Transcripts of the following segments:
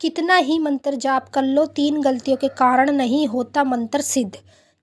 कितना ही मंत्र जाप कर लो तीन गलतियों के कारण नहीं होता मंत्र सिद्ध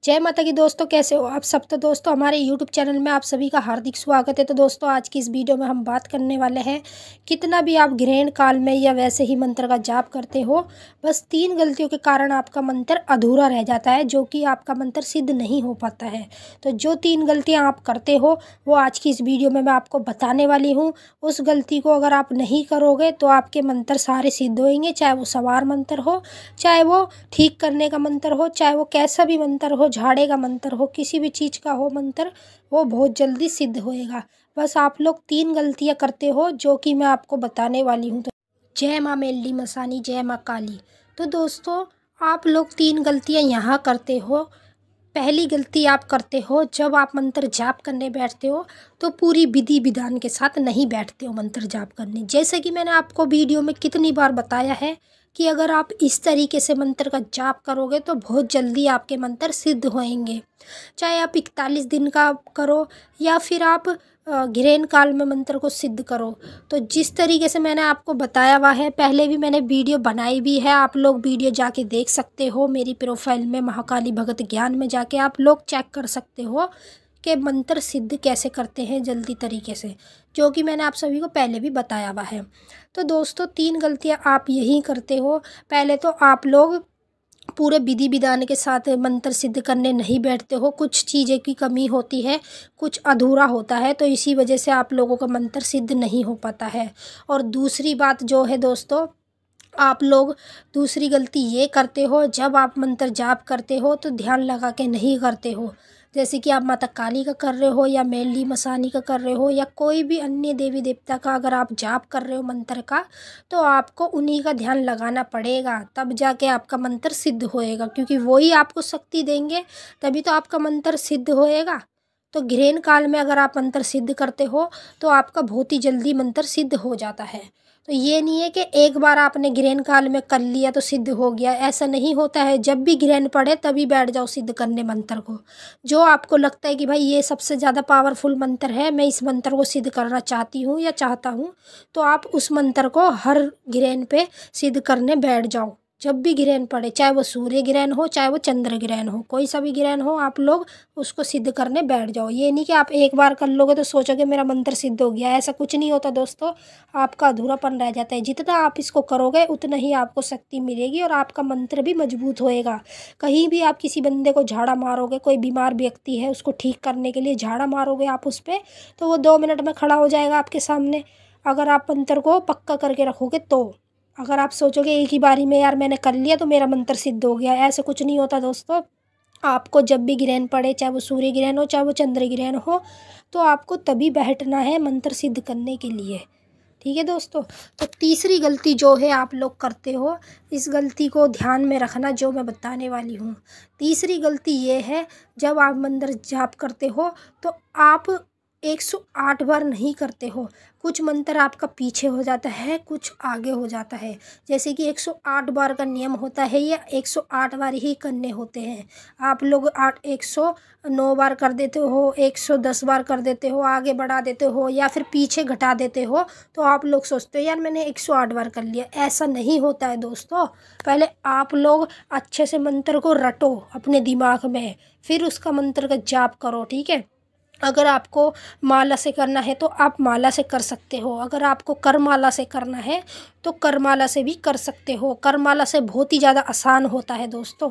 जय माता की दोस्तों कैसे हो आप सब तो दोस्तों हमारे यूट्यूब चैनल में आप सभी का हार्दिक स्वागत है तो दोस्तों आज की इस वीडियो में हम बात करने वाले हैं कितना भी आप ग्रहण काल में या वैसे ही मंत्र का जाप करते हो बस तीन गलतियों के कारण आपका मंत्र अधूरा रह जाता है जो कि आपका मंत्र सिद्ध नहीं हो पाता है तो जो तीन गलतियाँ आप करते हो वो आज की इस वीडियो में मैं आपको बताने वाली हूँ उस गलती को अगर आप नहीं करोगे तो आपके मंत्र सारे सिद्ध होएंगे चाहे वो सवार मंत्र हो चाहे वो ठीक करने का मंत्र हो चाहे वो कैसा भी मंत्र हो झाड़े का मंत्र हो किसी भी चीज़ का हो मंत्र वो बहुत जल्दी सिद्ध होएगा बस आप लोग तीन गलतियां करते हो जो कि मैं आपको बताने वाली हूँ तो जय माँ मेल्ली मसानी जय माँ काली तो दोस्तों आप लोग तीन गलतियाँ यहाँ करते हो पहली गलती आप करते हो जब आप मंत्र जाप करने बैठते हो तो पूरी विधि विधान के साथ नहीं बैठते हो मंत्र जाप करने जैसे कि मैंने आपको वीडियो में कितनी बार बताया है कि अगर आप इस तरीके से मंत्र का जाप करोगे तो बहुत जल्दी आपके मंत्र सिद्ध होएंगे चाहे आप इकतालीस दिन का करो या फिर आप घिरेन काल में मंत्र को सिद्ध करो तो जिस तरीके से मैंने आपको बताया हुआ है पहले भी मैंने वीडियो बनाई भी है आप लोग वीडियो जाके देख सकते हो मेरी प्रोफाइल में महाकाली भगत ज्ञान में जाके आप लोग चेक कर सकते हो कि मंत्र सिद्ध कैसे करते हैं जल्दी तरीके से जो कि मैंने आप सभी को पहले भी बताया हुआ है तो दोस्तों तीन गलतियां आप यही करते हो पहले तो आप लोग पूरे विधि विधान के साथ मंत्र सिद्ध करने नहीं बैठते हो कुछ चीज़ें की कमी होती है कुछ अधूरा होता है तो इसी वजह से आप लोगों का मंत्र सिद्ध नहीं हो पाता है और दूसरी बात जो है दोस्तों आप लोग दूसरी गलती ये करते हो जब आप मंत्र जाप करते हो तो ध्यान लगा के नहीं करते हो जैसे कि आप माता काली का कर रहे हो या मेली मसानी का कर रहे हो या कोई भी अन्य देवी देवता का अगर आप जाप कर रहे हो मंत्र का तो आपको उन्हीं का ध्यान लगाना पड़ेगा तब जाके आपका मंत्र सिद्ध होएगा क्योंकि वही आपको शक्ति देंगे तभी तो आपका मंत्र सिद्ध होएगा तो ग्रहण काल में अगर आप मंत्र सिद्ध करते हो तो आपका बहुत ही जल्दी मंत्र सिद्ध हो जाता है तो ये नहीं है कि एक बार आपने ग्रहण काल में कर लिया तो सिद्ध हो गया ऐसा नहीं होता है जब भी ग्रहण पड़े तभी बैठ जाओ सिद्ध करने मंत्र को जो आपको लगता है कि भाई ये सबसे ज़्यादा पावरफुल मंत्र है मैं इस मंत्र को सिद्ध करना चाहती हूँ या चाहता हूँ तो आप उस मंत्र को हर ग्रहण पे सिद्ध करने बैठ जाओ जब भी ग्रहण पड़े चाहे वो सूर्य ग्रहण हो चाहे वो चंद्र ग्रहण हो कोई सा भी ग्रहण हो आप लोग उसको सिद्ध करने बैठ जाओ ये नहीं कि आप एक बार कर लोगे तो सोचोगे मेरा मंत्र सिद्ध हो गया ऐसा कुछ नहीं होता दोस्तों आपका अधूरापन रह जाता है जितना आप इसको करोगे उतना ही आपको शक्ति मिलेगी और आपका मंत्र भी मजबूत होएगा कहीं भी आप किसी बंदे को झाड़ा मारोगे कोई बीमार व्यक्ति है उसको ठीक करने के लिए झाड़ा मारोगे आप उस पर तो वो दो मिनट में खड़ा हो जाएगा आपके सामने अगर आप मंत्र को पक्का करके रखोगे तो अगर आप सोचोगे एक ही बारी में यार मैंने कर लिया तो मेरा मंत्र सिद्ध हो गया ऐसे कुछ नहीं होता दोस्तों आपको जब भी ग्रहण पड़े चाहे वो सूर्य ग्रहण हो चाहे वो चंद्र ग्रहण हो तो आपको तभी बैठना है मंत्र सिद्ध करने के लिए ठीक है दोस्तों तो तीसरी गलती जो है आप लोग करते हो इस गलती को ध्यान में रखना जो मैं बताने वाली हूँ तीसरी गलती ये है जब आप मंदिर जाप करते हो तो आप 108 बार नहीं करते हो कुछ मंत्र आपका पीछे हो जाता है कुछ आगे हो जाता है जैसे कि 108 बार का नियम होता है या 108 बार ही करने होते हैं आप लोग आठ एक नौ बार कर देते हो 110 बार कर देते हो आगे बढ़ा देते हो या फिर पीछे घटा देते हो तो आप लोग सोचते हो यार मैंने 108 बार कर लिया ऐसा नहीं होता है दोस्तों पहले आप लोग अच्छे से मंत्र को रटो अपने दिमाग में फिर उसका मंत्र का जाप करो ठीक है अगर आपको माला से करना है तो आप माला से कर सकते हो अगर आपको करमाला से करना है तो करमाला से भी कर सकते हो करमाला से बहुत ही ज़्यादा आसान होता है दोस्तों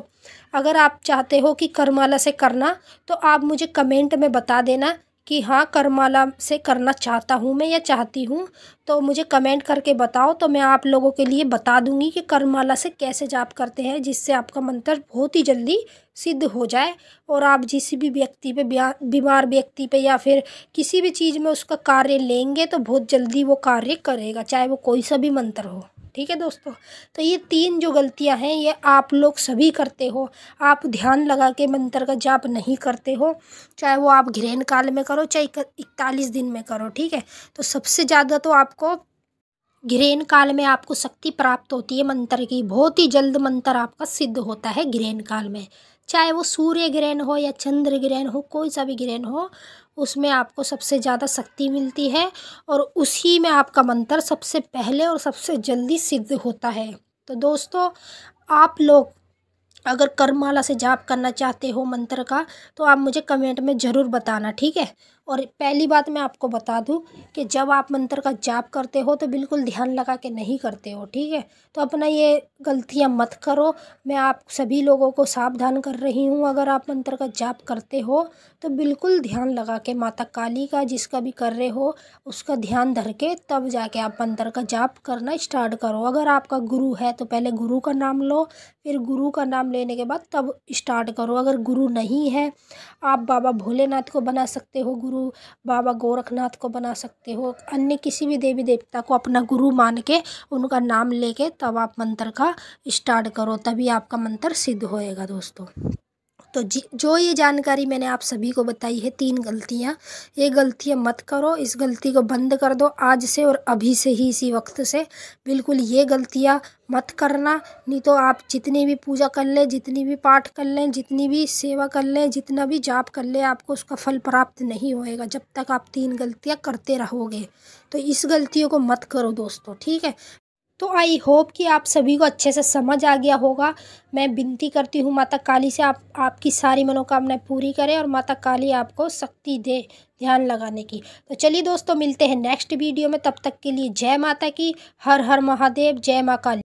अगर आप चाहते हो कि करमाला से करना तो आप मुझे कमेंट में बता देना कि हाँ करमाला से करना चाहता हूँ मैं या चाहती हूँ तो मुझे कमेंट करके बताओ तो मैं आप लोगों के लिए बता दूँगी कि करमाला से कैसे जाप करते हैं जिससे आपका मंत्र बहुत ही जल्दी सिद्ध हो जाए और आप जिस भी व्यक्ति पे बीमार व्यक्ति पे या फिर किसी भी चीज़ में उसका कार्य लेंगे तो बहुत जल्दी वो कार्य करेगा चाहे वो कोई सा भी मंत्र हो ठीक है दोस्तों तो ये तीन जो गलतियां हैं ये आप लोग सभी करते हो आप ध्यान लगा के मंत्र का जाप नहीं करते हो चाहे वो आप ग्रहण काल में करो चाहे इकतालीस दिन में करो ठीक है तो सबसे ज़्यादा तो आपको ग्रहण काल में आपको शक्ति प्राप्त होती है मंत्र की बहुत ही जल्द मंत्र आपका सिद्ध होता है ग्रहण काल में चाहे वो सूर्य ग्रहण हो या चंद्र ग्रहण हो कोई सा भी ग्रहण हो उसमें आपको सबसे ज़्यादा शक्ति मिलती है और उसी में आपका मंत्र सबसे पहले और सबसे जल्दी सिद्ध होता है तो दोस्तों आप लोग अगर कर्माला से जाप करना चाहते हो मंत्र का तो आप मुझे कमेंट में ज़रूर बताना ठीक है और पहली बात मैं आपको बता दूं कि जब आप मंत्र का जाप करते हो तो बिल्कुल ध्यान लगा के नहीं करते हो ठीक है तो अपना ये गलतियाँ मत करो मैं आप सभी लोगों को सावधान कर रही हूँ अगर आप मंत्र का जाप करते हो तो बिल्कुल ध्यान लगा के माता काली का जिसका भी कर रहे हो उसका ध्यान धर के तब जाके आप मंत्र का जाप करना स्टार्ट करो अगर आपका गुरु है तो पहले गुरु का नाम लो फिर गुरु का नाम लेने के बाद तब स्टार्ट करो अगर गुरु नहीं है आप बाबा भोलेनाथ को बना सकते हो गुरु गुरु बाबा गोरखनाथ को बना सकते हो अन्य किसी भी देवी देवता को अपना गुरु मान के उनका नाम लेके तब आप मंत्र का स्टार्ट करो तभी आपका मंत्र सिद्ध होएगा दोस्तों तो जो ये जानकारी मैंने आप सभी को बताई है तीन गलतियाँ ये गलतियाँ मत करो इस गलती को बंद कर दो आज से और अभी से ही इसी वक्त से बिल्कुल ये गलतियाँ मत करना नहीं तो आप जितनी भी पूजा कर लें जितनी भी पाठ कर लें जितनी भी सेवा कर लें जितना भी जाप कर लें आपको उसका फल प्राप्त नहीं होएगा जब तक आप तीन गलतियाँ करते रहोगे तो इस गलतियों को मत करो दोस्तों ठीक है तो आई होप कि आप सभी को अच्छे से समझ आ गया होगा मैं विनती करती हूँ माता काली से आप आपकी सारी मनोकामनाएं पूरी करें और माता काली आपको शक्ति दे ध्यान लगाने की तो चलिए दोस्तों मिलते हैं नेक्स्ट वीडियो में तब तक के लिए जय माता की हर हर महादेव जय माँ काली